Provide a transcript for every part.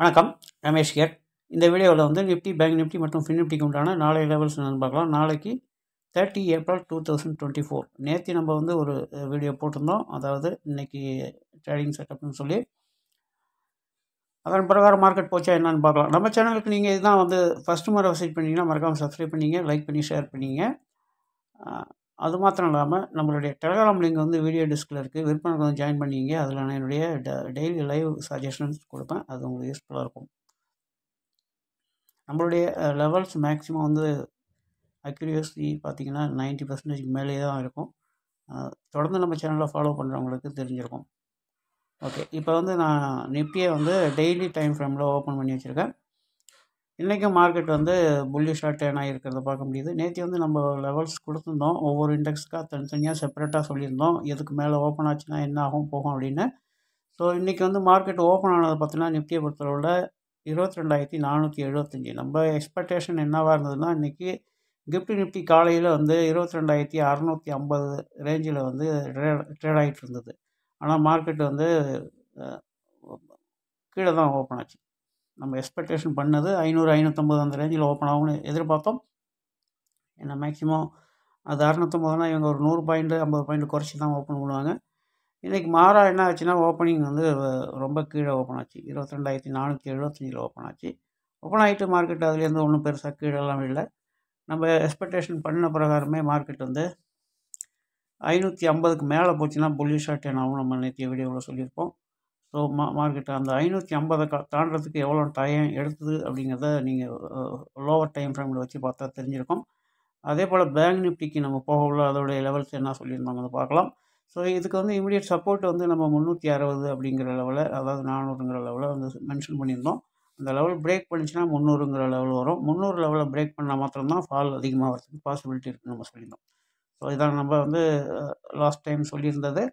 வணக்கம் ரமேஷ் கேர் இந்த வீடியோவில் வந்து நிஃப்டி பேங்க் நிஃப்டி மற்றும் ஃபின் நிஃப்டிக்கு உண்டான நாளை லெவல்ஸ் என்னென்னு பார்க்கலாம் நாளைக்கு thirty April two thousand twenty four நேற்று நம்ம வந்து ஒரு வீடியோ போட்டிருந்தோம் அதாவது இன்றைக்கி ட்ரேடிங் செட்டப்னு சொல்லி அதன் பிரகாரம் மார்க்கெட் போச்சா என்னென்னு பார்க்கலாம் நம்ம சேனலுக்கு நீங்கள் இதுதான் வந்து ஃபஸ்ட்டு முறை விசிட் பண்ணிங்கன்னா மறக்காமல் சப்ஸ்கிரைப் பண்ணிங்க லைக் பண்ணி ஷேர் பண்ணிங்க அது மாத்திரம் இல்லாமல் நம்மளுடைய டெலகிராம் லிங்க் வந்து வீடியோ டிஸ்கில் இருக்குது விற்பனை வந்து ஜாயின் பண்ணிங்க அதில் நான் என்னுடைய டெய்லி லைவ் சஜஷன்ஸ் கொடுப்பேன் அது உங்களுக்கு யூஸ்ஃபுல்லாக இருக்கும் நம்மளுடைய லெவல்ஸ் மேக்ஸிமம் வந்து அக்யூரியஸி பார்த்திங்கன்னா நைன்ட்டி பர்சன்டேஜ் மேலே தான் இருக்கும் தொடர்ந்து நம்ம சேனலில் ஃபாலோ பண்ணுறவங்களுக்கு தெரிஞ்சிருக்கும் ஓகே இப்போ வந்து நான் நிப்டியை வந்து டெய்லி டைம் ஃப்ரேமில் ஓப்பன் பண்ணி வச்சுருக்கேன் இன்றைக்கும் மார்க்கெட் வந்து புல்லிஷாக டேன் ஆகிருக்கிறத பார்க்க முடியுது நேற்று வந்து நம்ம லெவல்ஸ் கொடுத்துருந்தோம் ஒவ்வொரு இண்டெக்ஸ்க்காக தனித்தனியாக செப்பரேட்டாக சொல்லியிருந்தோம் எதுக்கு மேலே ஓப்பன் ஆச்சுன்னா என்ன ஆகும் போகும் அப்படின்னு ஸோ இன்றைக்கி வந்து மார்க்கெட் ஓப்பன் ஆனது பார்த்தீங்கன்னா நிஃப்டியை பொறுத்தளவில் இருபத்தி ரெண்டாயிரத்தி நானூற்றி எழுபத்தஞ்சி நம்ம எக்ஸ்பெக்டேஷன் என்னவாக இருந்ததுன்னா இன்றைக்கி கிஃப்ட் நிஃப்டி காலையில் வந்து இருபத்தி ரெண்டாயிரத்தி அறநூற்றி ஐம்பது ரேஞ்சில் வந்து ட்ரேட் ஆகிட்டு இருந்தது ஆனால் மார்க்கெட் வந்து கீழே தான் ஓப்பன் ஆச்சு நம்ம எக்ஸ்பெக்டேஷன் பண்ணது ஐநூறு ஐநூற்றம்பது அந்த ரேஞ்சில் ஓப்பன் ஆகும்னு எதிர்பார்த்தோம் ஏன்னா மேக்ஸிமம் அது அறநூற்றம்பதுனா இவங்க ஒரு நூறு பாயிண்ட்டு ஐம்பது பாயிண்ட் குறைச்சி தான் ஓப்பன் பண்ணுவாங்க இன்றைக்கி மாறாக என்ன ஆச்சுன்னா ஓப்பனிங் வந்து ரொம்ப கீழே ஓப்பன் ஆச்சு இருபத்தி ரெண்டாயிரத்தி நானூற்றி எழுபத்தஞ்சில் ஓப்பன் ஆச்சு ஓப்பன் ஆகிட்டு மார்க்கெட் அதுலேருந்து ஒன்றும் பெருசாக கீழெல்லாம் இல்லை நம்ம எக்ஸ்பெக்டேஷன் பண்ண பிரகாரமே மார்க்கெட் வந்து ஐநூற்றி ஐம்பதுக்கு மேலே போச்சுன்னா புல்லிஷாக ஷார்ட் என்னாகவும் நம்ம நேற்று வீடியோவில் சொல்லியிருப்போம் ஸோ மா மார்க்கெட் அந்த ஐநூற்றி ஐம்பதை கா தாண்டதுக்கு எவ்வளோ டைம் எடுத்தது அப்படிங்கிறத நீங்கள் லோவர் டைம் ஃப்ரேமில் வச்சு பார்த்தா தெரிஞ்சிருக்கும் அதே போல் பேங்க் நிஃப்டிக்கு நம்ம போக உள்ள அதோடைய லெவல்ஸ் என்ன சொல்லியிருந்தாங்க அதை பார்க்கலாம் ஸோ இதுக்கு வந்து இமீடியட் சப்போர்ட் வந்து நம்ம முந்நூற்றி அறுபது அப்படிங்கிற லெவலில் அதாவது நானூறுங்கிற லெவலில் வந்து மென்ஷன் பண்ணியிருந்தோம் அந்த லெவல் பிரேக் பண்ணிச்சுன்னா முந்நூறுங்கிற லெவல் வரும் முந்நூறு லெவலில் பிரேக் பண்ணால் மாத்திரம்தான் ஃபால் அதிகமாக வரதுக்கு பாசிபிலிட்டி இருக்குன்னு நம்ம சொல்லியிருந்தோம் ஸோ இதான் நம்ம வந்து லாஸ்ட் டைம் சொல்லியிருந்தது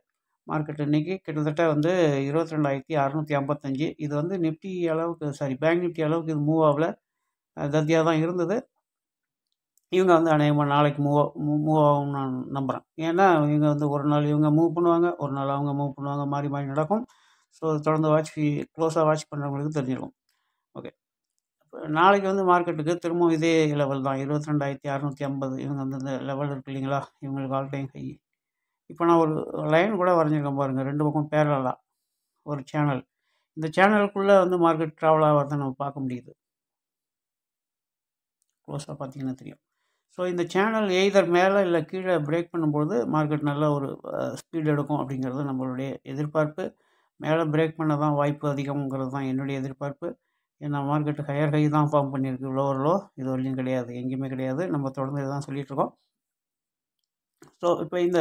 மார்க்கெட் இன்றைக்கி கிட்டத்தட்ட வந்து இருபத்தி ரெண்டாயிரத்தி அறநூற்றி ஐம்பத்தஞ்சு இது வந்து நிஃப்டி அளவுக்கு சாரி பேங்க் நிஃப்டி அளவுக்கு இது மூவ் ஆகல தத்தியாக தான் இருந்தது இவங்க வந்து அநேகமாக நாளைக்கு மூவ் மூவ் ஆகும் நான் நம்புகிறேன் ஏன்னா இவங்க வந்து ஒரு நாள் இவங்க மூவ் பண்ணுவாங்க ஒரு நாள் அவங்க மூவ் பண்ணுவாங்க மாறி மாறி நடக்கும் ஸோ தொடர்ந்து வாட்ச் க்ளோஸாக வாட்ச் பண்ணுறவங்களுக்கு தெரிஞ்சிடும் ஓகே நாளைக்கு வந்து மார்க்கெட்டுக்கு திரும்பவும் இதே லெவல் தான் இருபத்தி ரெண்டாயிரத்தி அறநூற்றி ஐம்பது இவங்க வந்து இந்த லெவல் இருக்கு இல்லைங்களா இவங்களுக்கு ஆல் டைம் ஹை இப்போ நான் ஒரு லைன் கூட வரைஞ்சிருக்கேன் பாருங்கள் ரெண்டு பக்கம் பேரலாம் ஒரு சேனல் இந்த சேனலுக்குள்ளே வந்து மார்க்கெட் ட்ராவல் ஆகிறத நம்ம பார்க்க முடியுது க்ளோஸாக பார்த்தீங்கன்னா தெரியும் ஸோ இந்த சேனல் எய்தர் மேலே இல்லை கீழே பிரேக் பண்ணும்பொழுது மார்க்கெட் நல்ல ஒரு ஸ்பீடு எடுக்கும் அப்படிங்கிறது நம்மளுடைய எதிர்பார்ப்பு மேலே பிரேக் பண்ண தான் வாய்ப்பு அதிகம்ங்கிறது தான் என்னுடைய எதிர்பார்ப்பு ஏன்னா மார்க்கெட் ஹையர் ஹை தான் ஃபார்ம் பண்ணியிருக்கு லோவர் லோ இது வரலையும் கிடையாது எங்கேயுமே கிடையாது நம்ம தொடர்ந்து இதுதான் சொல்லிகிட்ருக்கோம் ஸோ இப்போ இந்த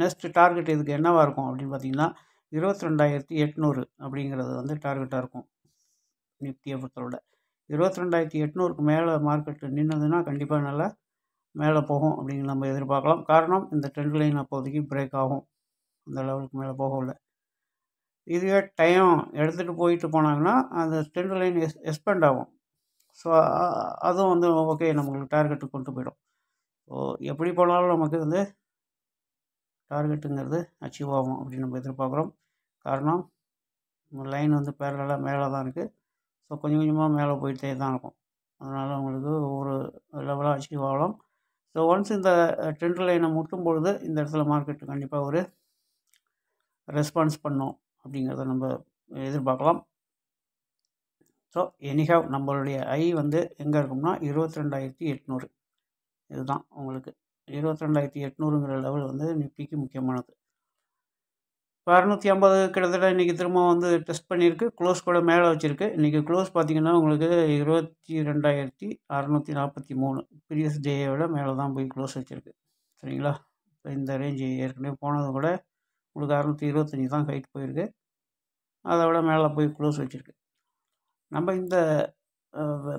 நெக்ஸ்ட்டு டார்கெட் இதுக்கு என்னவாக இருக்கும் அப்படின்னு பார்த்திங்கன்னா இருபத்தி ரெண்டாயிரத்தி எட்நூறு அப்படிங்கிறது வந்து டார்கெட்டாக இருக்கும் நிஃப்டியை பொறுத்தவரை இருபத்தி ரெண்டாயிரத்தி எட்நூறுக்கு மேலே மார்க்கெட்டு நின்னதுன்னா கண்டிப்பாக நல்லா மேலே போகும் அப்படின்னு நம்ம எதிர்பார்க்கலாம் காரணம் இந்த ட்ரெண்ட் லைன் அப்போதைக்கு பிரேக் ஆகும் அந்த லெவலுக்கு மேலே போகல இதுவே டைம் எடுத்துகிட்டு போயிட்டு போனாங்கன்னா அந்த ட்ரெண்ட் லைன் எஸ் எக்ஸ்பெண்ட் ஆகும் ஸோ அதுவும் வந்து ஓகே நம்மளுக்கு டார்கெட்டு கொண்டு போயிடும் ஸோ எப்படி போனாலும் நமக்கு வந்து டார்கெட்டுங்கிறது அச்சீவ் ஆகும் அப்படின்னு நம்ம எதிர்பார்க்குறோம் காரணம் லைன் வந்து பேரலாக மேலே தான் இருக்குது ஸோ கொஞ்சம் கொஞ்சமாக மேலே போயிட்டே தான் இருக்கும் அதனால் உங்களுக்கு ஒவ்வொரு லெவலாக அச்சீவ் ஆகலாம் ஸோ ஒன்ஸ் இந்த ட்ரெண்ட் லைனை முட்டும் பொழுது இந்த இடத்துல மார்க்கெட்டு கண்டிப்பாக ஒரு ரெஸ்பான்ஸ் பண்ணும் அப்படிங்கிறத நம்ம எதிர்பார்க்கலாம் ஸோ எனிஹாவ் நம்மளுடைய ஐ வந்து எங்கே இருக்கும்னா இருபத்தி ரெண்டாயிரத்தி எட்நூறு இதுதான் உங்களுக்கு இருபத்தி ரெண்டாயிரத்தி எட்நூறுங்கிற லெவல் வந்து நிஃப்டிக்கு முக்கியமானது இப்போ அறநூற்றி ஐம்பது கிட்டத்தட்ட இன்றைக்கி திரும்ப வந்து டெஸ்ட் பண்ணியிருக்கு க்ளோஸ் கூட மேலே வச்சுருக்கு இன்றைக்கி க்ளோஸ் பார்த்தீங்கன்னா உங்களுக்கு இருபத்தி ரெண்டாயிரத்தி அறநூற்றி நாற்பத்தி மூணு ப்ரீவியஸ் டேயை விட மேலே தான் போய் க்ளோஸ் வச்சுருக்கு சரிங்களா இப்போ இந்த ரேஞ்சு ஏற்கனவே போனது கூட உங்களுக்கு அறநூற்றி இருபத்தஞ்சி தான் ஹைட் போயிருக்கு அதை விட மேலே போய் க்ளோஸ் வச்சுருக்கு நம்ம இந்த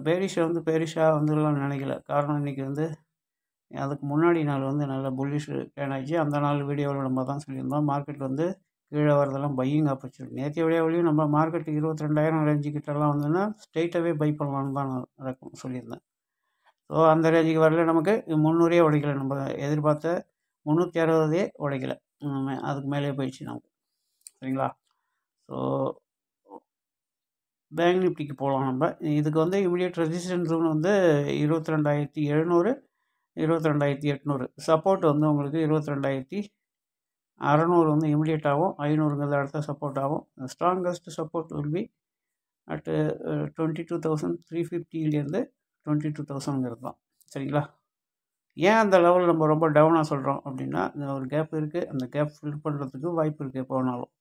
பேரிஷை வந்து பேரிஷாக வந்துடலாம்னு நினைக்கல காரணம் இன்றைக்கி வந்து அதுக்கு முன்னாடி நாள் வந்து நல்ல புல்லிஷ் டேன் ஆச்சு அந்த நாள் வீடியோவில் நம்ம தான் சொல்லியிருந்தோம் மார்க்கெட் வந்து கீழே வரதெல்லாம் பையிங் ஆப்பர்ச்சுனிட்டி நேற்று விடையா வழியும் நம்ம மார்க்கெட்டு இருபத்தி ரெண்டாயிரம் ரேஞ்சு கிட்டலாம் வந்துன்னா ஸ்ட்ரெயிட்டாகவே பை பண்ணலான்னு தான் நான் சொல்லியிருந்தேன் ஸோ அந்த ரேஞ்சுக்கு வரல நமக்கு முந்நூறே உடைக்கலை நம்ம எதிர்பார்த்த முந்நூற்றி அறுபதே உடைக்கலை அதுக்கு மேலே போயிடுச்சு நமக்கு சரிங்களா ஸோ பேங்க் நிப்டிக்கு போகலாம் நம்ம இதுக்கு வந்து இமீடியட் ரெஜிஸ்டன்ஸ் வந்து இருபத்தி ரெண்டாயிரத்தி எழுநூறு இருபத்தி ரெண்டாயிரத்தி எட்நூறு சப்போர்ட் வந்து உங்களுக்கு இருபத்தி ரெண்டாயிரத்தி அறநூறு வந்து இமிடியேட் ஆகும் ஐநூறுங்கிறது அடுத்த சப்போர்ட் ஆகும் strongest support will be at twenty two thousand three ஃபிஃப்டிலேருந்து டுவெண்ட்டி டூ தௌசண்ட்ங்கிறது தான் சரிங்களா ஏன் அந்த லெவலில் நம்ம ரொம்ப டவுனாக சொல்கிறோம் அப்படின்னா ஒரு கேப் இருக்குது அந்த கேப் ஃபில் பண்ணுறதுக்கு வாய்ப்பு இருக்குது எப்போ வேணாலும்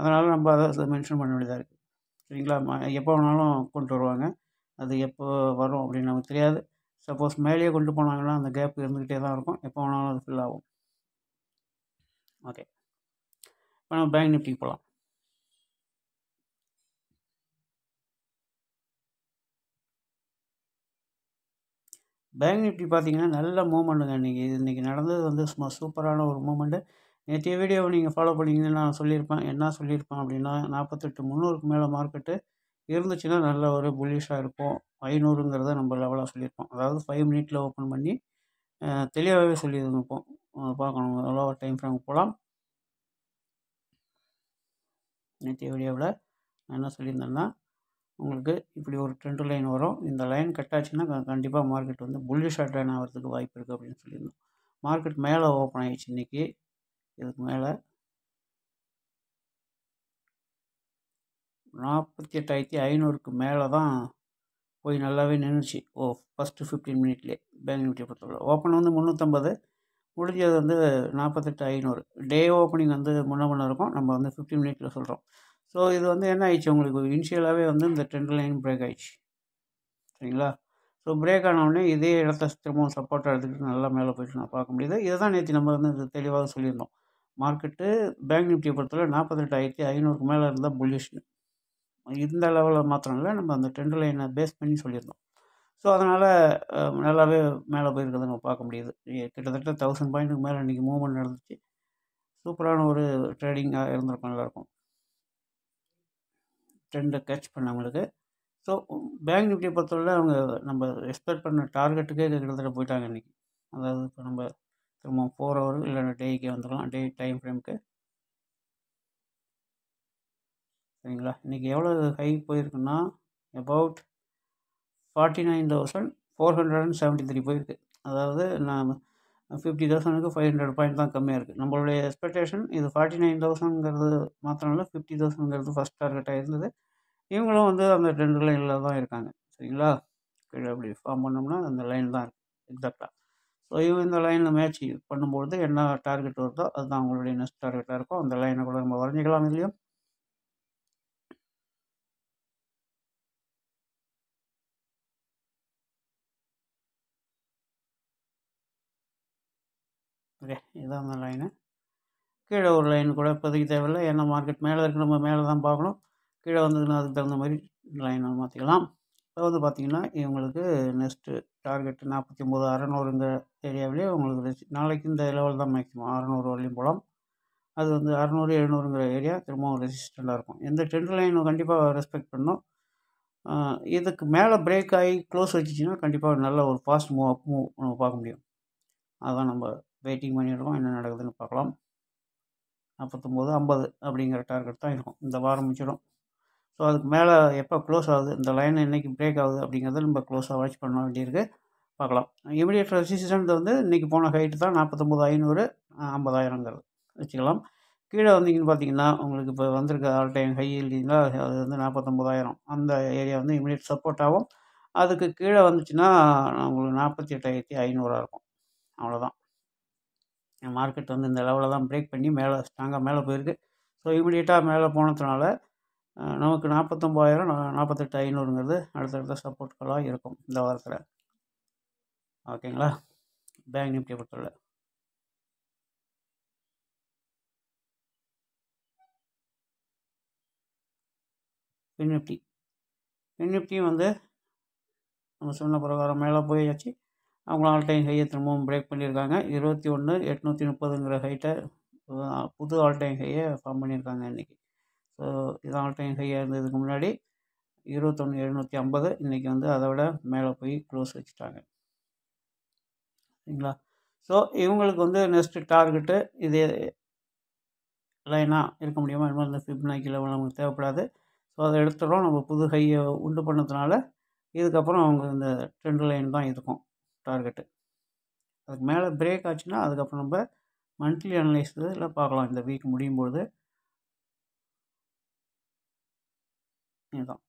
அதனால் நம்ம அதை மென்ஷன் பண்ண வேண்டியதாக இருக்குது சரிங்களா எப்போ வேணாலும் கொண்டு வருவாங்க அது எப்போ வரும் அப்படின்னு நமக்கு தெரியாது சப்போஸ் மேலேயே கொண்டு போனாங்கன்னா அந்த கேப் இருந்துக்கிட்டே தான் இருக்கும் எப்போ வேணாலும் அது ஃபில் ஆகும் ஓகே இப்போ நம்ம பேங்க் நிஃப்டிக்கு போகலாம் பேங்க் நிஃப்டி பார்த்தீங்கன்னா நல்ல மூமெண்ட்டுங்க இன்றைக்கி இன்றைக்கி நடந்தது வந்து சும்மா சூப்பரான ஒரு மூமெண்ட்டு நேற்றைய வீடியோவை நீங்கள் ஃபாலோ பண்ணிங்கன்னு நான் சொல்லியிருப்பேன் என்ன சொல்லியிருப்பேன் அப்படின்னா நாற்பத்தெட்டு முந்நூறுக்கு மேலே மார்க்கெட்டு இருந்துச்சுன்னா நல்ல ஒரு புல்லிஷாக இருக்கும் ஐநூறுங்கிறத நம்ம லெவலாக சொல்லியிருப்போம் அதாவது ஃபைவ் மினிட்டில் ஓப்பன் பண்ணி தெளிவாகவே சொல்லியிருந்திருப்போம் பார்க்கணும் எவ்வளோ டைம் ஃப்ரேம் போகலாம் நேற்றைய வீடியோவில் நான் என்ன சொல்லியிருந்தேன்னா உங்களுக்கு இப்படி ஒரு ட்ரெண்ட் லைன் வரும் இந்த லைன் கட் ஆச்சுன்னா கண்டிப்பாக மார்க்கெட் வந்து ஷார்ட் லைன் ஆகிறதுக்கு வாய்ப்பு இருக்குது அப்படின்னு சொல்லியிருந்தோம் மார்க்கெட் மேலே ஓப்பன் ஆகிடுச்சு இன்றைக்கி இதுக்கு மேலே நாற்பத்தி எட்டாயிரத்தி ஐநூறுக்கு மேலே தான் கொஞ்சம் நல்லாவே நின்றுச்சு ஓ ஃபஸ்ட்டு ஃபிஃப்டீன் மினிட்லேயே பேங்க் நிஃப்டி பொறுத்தவரை ஓப்பன் வந்து முந்நூற்றம்பது முடிஞ்சது வந்து நாற்பத்தெட்டு ஐநூறு டே ஓப்பனிங் வந்து முன்ன முன்னே இருக்கும் நம்ம வந்து ஃபிஃப்டீன் மினிட்ல சொல்கிறோம் ஸோ இது வந்து என்ன ஆயிடுச்சு உங்களுக்கு இனிஷியலாகவே வந்து இந்த ட்ரெண்ட் லைன் பிரேக் ஆயிடுச்சு சரிங்களா ஸோ பிரேக் ஆனவுடனே இதே இடத்த திரும்பவும் சப்போர்ட் எடுத்துக்கிட்டு நல்லா மேலே போயிட்டு நான் பார்க்க முடியுது இதை தான் நேற்று நம்ம வந்து தெளிவாக சொல்லியிருந்தோம் மார்க்கெட்டு பேங்க் நிஃப்டியை பொறுத்தவரை நாற்பத்தெட்டு ஆயிரத்தி ஐநூறுக்கு மேலே இருந்தால் புல்லிஷ் இந்த லெவலில் மாத்திரம் இல்லை நம்ம அந்த ட்ரெண்ட் லைனை பேஸ் பண்ணி சொல்லியிருந்தோம் ஸோ அதனால் நல்லாவே மேலே போயிருக்கிறத நம்ம பார்க்க முடியுது கிட்டத்தட்ட தௌசண்ட் பாயிண்ட்டுக்கு மேலே இன்றைக்கி மூவ்மெண்ட் நடந்துச்சு சூப்பரான ஒரு ட்ரேடிங்காக இருந்திருக்கும் நல்லாயிருக்கும் ட்ரெண்டை கேட்ச் பண்ணவங்களுக்கு ஸோ பேங்க் நிஃப்டியை பொறுத்தவரை அவங்க நம்ம எக்ஸ்பெக்ட் பண்ண டார்கெட்டுக்கே கிட்டத்தட்ட போயிட்டாங்க இன்றைக்கி அதாவது இப்போ நம்ம திரும்ப ஃபோர் ஹவர் இல்லைன்னா டேக்கே வந்துடலாம் டே டைம் ஃப்ரேமுக்கு சரிங்களா இன்றைக்கி எவ்வளோ ஹை போயிருக்குன்னா about forty nine thousand four hundred and seventy three போயிருக்கு அதாவது நான் ஃபிஃப்டி தௌசண்ட்க்கு ஃபைவ் ஹண்ட்ரட் பாயிண்ட் தான் கம்மியாக இருக்குது நம்மளுடைய எக்ஸ்பெக்டேஷன் இது ஃபார்ட்டி நைன் தௌசண்ட்ங்கிறது மாத்திரம் இல்லை ஃபிஃப்டி தௌசண்ட்ங்கிறது ஃபஸ்ட் டார்கெட்டாக இருந்தது இவங்களும் வந்து அந்த ரெண்டு லைனில் தான் இருக்காங்க சரிங்களா கீழே அப்படி ஃபார்ம் பண்ணோம்னா அந்த லைன் தான் இருக்குது எக்ஸாக்டாக ஸோ இவங்க இந்த லைனில் மேட்ச் பண்ணும்பொழுது என்ன டார்கெட் வருதோ அதுதான் அவங்களுடைய நெக்ஸ்ட் டார்கெட்டாக இருக்கும் அந்த லைனை கூட நம்ம வரைஞ்சிக்கலாம் இல்லையோ ஓகே இதுதான் அந்த லைனு கீழே ஒரு லைன் கூட இப்போதைக்கு தேவையில்லை ஏன்னா மார்க்கெட் மேலே இருக்கு நம்ம மேலே தான் பார்க்கணும் கீழே வந்ததுன்னா அதுக்கு தகுந்த மாதிரி லைனை மாற்றிக்கலாம் இப்போ வந்து பார்த்திங்கன்னா இவங்களுக்கு நெக்ஸ்ட்டு டார்கெட் நாற்பத்தி ஒம்பது அறநூறுங்கிற ஏரியாவிலேயே உங்களுக்கு நாளைக்கு இந்த லெவல் தான் மேக்ஸிமம் அறநூறு வரலையும் போகலாம் அது வந்து அறநூறு எழுநூறுங்கிற ஏரியா திரும்பவும் ரெசிஸ்டண்ட்டாக இருக்கும் எந்த ட்ரெண்ட் லைனும் கண்டிப்பாக ரெஸ்பெக்ட் பண்ணணும் இதுக்கு மேலே பிரேக் ஆகி க்ளோஸ் வச்சுச்சின்னா கண்டிப்பாக நல்ல ஒரு ஃபாஸ்ட் மூவ் அப் மூவ் நம்ம பார்க்க முடியும் அதான் நம்ம வெயிட்டிங் பண்ணியிருக்கோம் என்ன நடக்குதுன்னு பார்க்கலாம் நாற்பத்தொம்போது ஐம்பது அப்படிங்கிற டார்கெட் தான் இருக்கும் இந்த வாரம் முடிச்சிடும் ஸோ அதுக்கு மேலே எப்போ க்ளோஸ் ஆகுது இந்த லைன் என்றைக்கு பிரேக் ஆகுது அப்படிங்கிறத நம்ம க்ளோஸாக வாட்ச் பண்ண வேண்டியிருக்கு பார்க்கலாம் இமீடியட் ரெசிஸ்டன்ஸ் வந்து இன்றைக்கி போன ஹைட்டு தான் நாற்பத்தொம்போது ஐநூறு ஐம்பதாயிரங்கிறது வச்சுக்கலாம் கீழே வந்தீங்கன்னு பார்த்தீங்கன்னா உங்களுக்கு இப்போ வந்திருக்க ஆல் டைம் ஹை இல்லைங்களா அது வந்து நாற்பத்தொம்போதாயிரம் அந்த ஏரியா வந்து இமீடியட் ஆகும் அதுக்கு கீழே வந்துச்சுன்னா உங்களுக்கு நாற்பத்தி எட்டாயிரத்தி ஐநூறாக இருக்கும் அவ்வளோதான் மார்க்கெட் வந்து இந்த லெவலில் தான் பிரேக் பண்ணி மேலே ஸ்ட்ராங்காக மேலே போயிருக்கு ஸோ இமீடியட்டாக மேலே போனதுனால நமக்கு நாற்பத்தொம்பாயிரம் நாற்பத்தெட்டு ஐநூறுங்கிறது அடுத்தடுத்த சப்போர்ட்களாக இருக்கும் இந்த வாரத்தில் ஓகேங்களா பேங்க் நிஃப்டியை பொறுத்தவரை பின் பின்னிஃப்டியும் வந்து நம்ம சொன்ன பிரகாரம் மேலே போயாச்சு அவங்க ஆல் டைம் ஹையை திரும்பவும் பிரேக் பண்ணியிருக்காங்க இருபத்தி ஒன்று எட்நூற்றி முப்பதுங்கிற ஹைட்டை புது ஆல் டைம் ஹையை ஃபார்ம் பண்ணியிருக்காங்க இன்றைக்கி ஸோ இது ஆல் டைம் ஹையாக இருந்ததுக்கு முன்னாடி இருபத்தொன்று எழுநூற்றி ஐம்பது இன்றைக்கி வந்து அதை விட மேலே போய் க்ளோஸ் வச்சுட்டாங்க சரிங்களா ஸோ இவங்களுக்கு வந்து நெக்ஸ்ட்டு டார்கெட்டு இது லைனாக இருக்க முடியுமா இந்த மாதிரி இந்த ஃபிப்னாக்கியில் நமக்கு தேவைப்படாது ஸோ அதை எடுத்துகிறோம் நம்ம புது ஹையை உண்டு பண்ணதுனால இதுக்கப்புறம் அவங்க இந்த ட்ரெண்ட் லைன் தான் இருக்கும் டார்கெட்டு அதுக்கு மேலே பிரேக் ஆச்சுன்னா அதுக்கப்புறம் நம்ம மந்த்லி அனலைஸ் இதெல்லாம் பார்க்கலாம் இந்த வீக் முடியும் பொழுது இதுதான்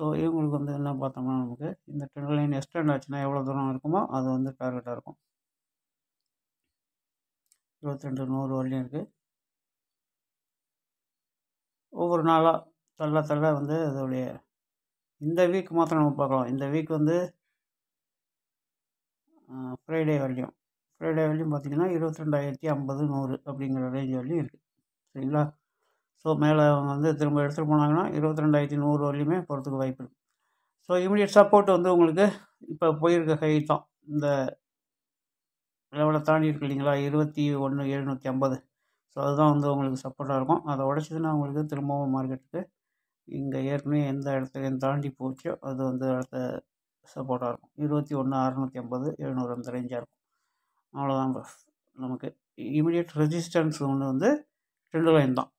ஸோ இவங்களுக்கு வந்து என்ன பார்த்தோம்னா நமக்கு இந்த ட்ரெண்ட் லைன் எக்ஸ்டெண்ட் ஆச்சுன்னா எவ்வளோ தூரம் இருக்குமோ அது வந்து டார்கெட்டாக இருக்கும் இருபத்தி ரெண்டு நூறு வரலையும் இருக்குது ஒவ்வொரு நாளாக தள்ள தள்ள வந்து அதோடைய இந்த வீக் மாத்திரம் நம்ம பார்க்கலாம் இந்த வீக் வந்து ஃப்ரைடே வரையும் ஃப்ரைடே வரையும் பார்த்திங்கன்னா இருபத்தி ரெண்டாயிரத்தி ஐம்பது நூறு அப்படிங்கிற ரேஞ்ச் வரையும் இருக்குது சரிங்களா ஸோ மேலே அவங்க வந்து திரும்ப எடுத்துகிட்டு போனாங்கன்னா இருபத்தி ரெண்டாயிரத்தி நூறு வரையுமே போகிறதுக்கு வாய்ப்பு இருக்குது ஸோ இமீடியட் சப்போர்ட் வந்து உங்களுக்கு இப்போ போயிருக்க கை தான் இந்த லெவலை தாண்டி இருக்கு இல்லைங்களா இருபத்தி ஒன்று எழுநூற்றி ஐம்பது ஸோ அதுதான் வந்து உங்களுக்கு சப்போர்ட்டாக இருக்கும் அதை உடச்சிதுன்னா உங்களுக்கு திரும்பவும் மார்க்கெட்டுக்கு இங்கே ஏற்கனவே எந்த இடத்துலையும் தாண்டி போச்சோ அது வந்து அடுத்த சப்போர்ட்டாக இருக்கும் இருபத்தி ஒன்று அறநூற்றி ஐம்பது எழுநூறு அந்த ரேஞ்சாக இருக்கும் அவ்வளோதான் நமக்கு இமீடியட் ரெசிஸ்டன்ஸ் ஒன்று வந்து ட்ரெண்டு லைன் தான்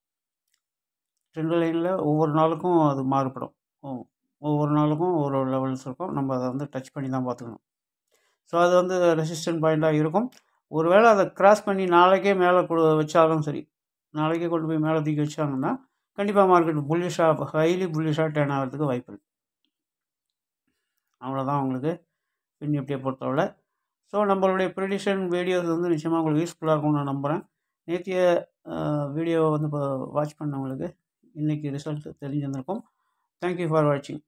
ட்ரெண்டு லைனில் ஒவ்வொரு நாளுக்கும் அது மாறுபடும் ஒவ்வொரு நாளுக்கும் ஒரு லெவல்ஸ் இருக்கும் நம்ம அதை வந்து டச் பண்ணி தான் பார்த்துக்கணும் ஸோ அது வந்து ரெசிஸ்டன்ட் பாயிண்ட்டாக இருக்கும் ஒருவேளை அதை கிராஸ் பண்ணி நாளைக்கே மேலே கொடு வச்சாலும் சரி நாளைக்கே கொண்டு போய் மேலே தூக்கி வச்சாங்கன்னா கண்டிப்பாக மார்க்கெட் புல்லிஷாக ஹைலி புல்லிஷாக டேர்ன் ஆகிறதுக்கு வாய்ப்பு இருக்குது அவ்வளோதான் உங்களுக்கு பின் நிஃப்டியை பொறுத்தவரை ஸோ நம்மளுடைய ப்ரெடிஷன் வீடியோஸ் வந்து நிச்சயமாக உங்களுக்கு யூஸ்ஃபுல்லாக இருக்கும்னு நான் நம்புகிறேன் நேற்றைய வீடியோவை வந்து இப்போ வாட்ச் பண்ணவங்களுக்கு இன்றைக்கி ரிசல்ட் தெரிஞ்சிருந்திருக்கும் தேங்க்யூ ஃபார் வாட்சிங்